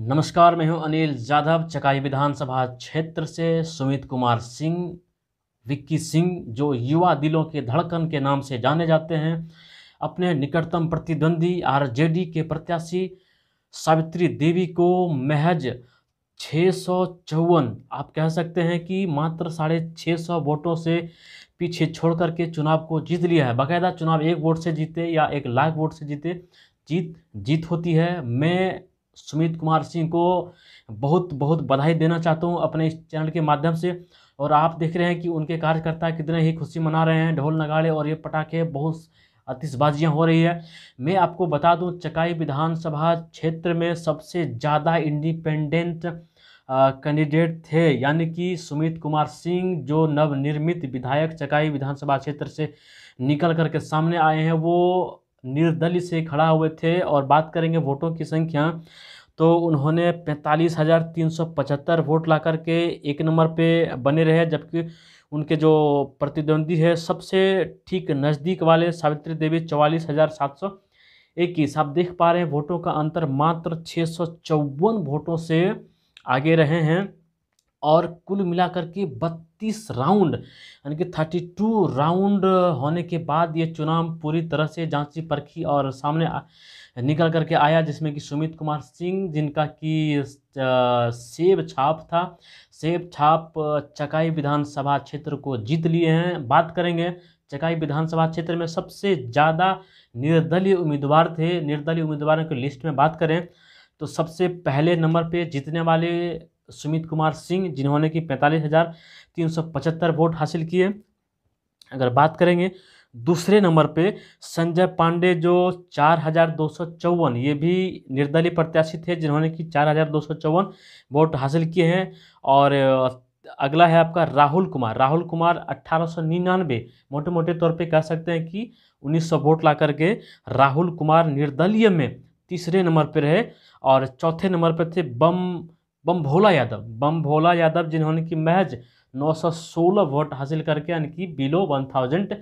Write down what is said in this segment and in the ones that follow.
नमस्कार मैं हूं अनिल जाधव चकाई विधानसभा क्षेत्र से सुमित कुमार सिंह विक्की सिंह जो युवा दिलों के धड़कन के नाम से जाने जाते हैं अपने निकटतम प्रतिद्वंदी आरजेडी के प्रत्याशी सावित्री देवी को महज छः सौ चौवन आप कह सकते हैं कि मात्र साढ़े छः सौ वोटों से पीछे छोड़ कर के चुनाव को जीत लिया है बाकायदा चुनाव एक वोट से जीते या एक लाख वोट से जीते जीत जीत होती है मैं सुमित कुमार सिंह को बहुत बहुत बधाई देना चाहता हूँ अपने इस चैनल के माध्यम से और आप देख रहे हैं कि उनके कार्यकर्ता कितने ही खुशी मना रहे हैं ढोल नगाड़े और ये पटाखे बहुत आतिशबाजियाँ हो रही है मैं आपको बता दूं चकाई विधानसभा क्षेत्र में सबसे ज़्यादा इंडिपेंडेंट कैंडिडेट थे यानी कि सुमित कुमार सिंह जो नवनिर्मित विधायक चकाई विधानसभा क्षेत्र से निकल करके सामने आए हैं वो निर्दलीय से खड़ा हुए थे और बात करेंगे वोटों की संख्या तो उन्होंने पैंतालीस हज़ार तीन सौ पचहत्तर वोट ला कर के एक नंबर पे बने रहे जबकि उनके जो प्रतिद्वंदी है सबसे ठीक नज़दीक वाले सावित्री देवी चौवालीस हज़ार सात सौ इक्कीस आप देख पा रहे हैं वोटों का अंतर मात्र छः सौ चौवन वोटों से आगे रहे हैं और कुल मिलाकर के बत्तीस राउंड यानी कि थर्टी टू राउंड होने के बाद ये चुनाव पूरी तरह से जांची परखी और सामने निकल करके आया जिसमें कि सुमित कुमार सिंह जिनका कि सेब छाप था सेब छाप चकाई विधानसभा क्षेत्र को जीत लिए हैं बात करेंगे चकाई विधानसभा क्षेत्र में सबसे ज़्यादा निर्दलीय उम्मीदवार थे निर्दलीय उम्मीदवारों की लिस्ट में बात करें तो सबसे पहले नंबर पे जीतने वाले सुमित कुमार सिंह जिन्होंने कि पैंतालीस हज़ार तीन सौ पचहत्तर वोट हासिल किए अगर बात करेंगे दूसरे नंबर पे संजय पांडे जो चार हज़ार दो सौ चौवन ये भी निर्दलीय प्रत्याशी थे जिन्होंने कि चार हज़ार दो सौ चौवन वोट हासिल किए हैं और अगला है आपका राहुल कुमार राहुल कुमार अट्ठारह सौ निन्यानवे मोटे मोटे तौर पे कह सकते हैं कि उन्नीस सौ वोट ला करके राहुल कुमार निर्दलीय में तीसरे नंबर पर रहे और चौथे नंबर पर थे बम बम भोला यादव बम भोला यादव जिन्होंने कि महज 916 वोट हासिल करके यानी कि बिलो 1000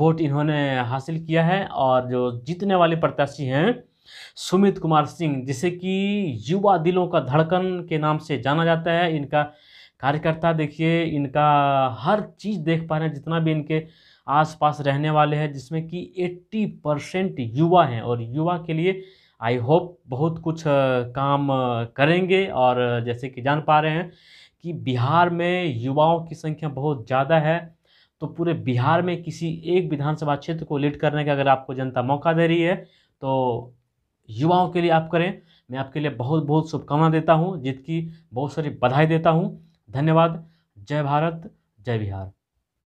वोट इन्होंने हासिल किया है और जो जीतने वाले प्रत्याशी हैं सुमित कुमार सिंह जिसे कि युवा दिलों का धड़कन के नाम से जाना जाता है इनका कार्यकर्ता देखिए इनका हर चीज़ देख पा रहे हैं जितना भी इनके आसपास रहने वाले हैं जिसमें कि 80 परसेंट युवा हैं और युवा के लिए आई होप बहुत कुछ काम करेंगे और जैसे कि जान पा रहे हैं कि बिहार में युवाओं की संख्या बहुत ज़्यादा है तो पूरे बिहार में किसी एक विधानसभा क्षेत्र को लीड करने का अगर आपको जनता मौका दे रही है तो युवाओं के लिए आप करें मैं आपके लिए बहुत बहुत शुभकामना देता हूँ जिसकी बहुत सारी बधाई देता हूँ धन्यवाद जय भारत जय बिहार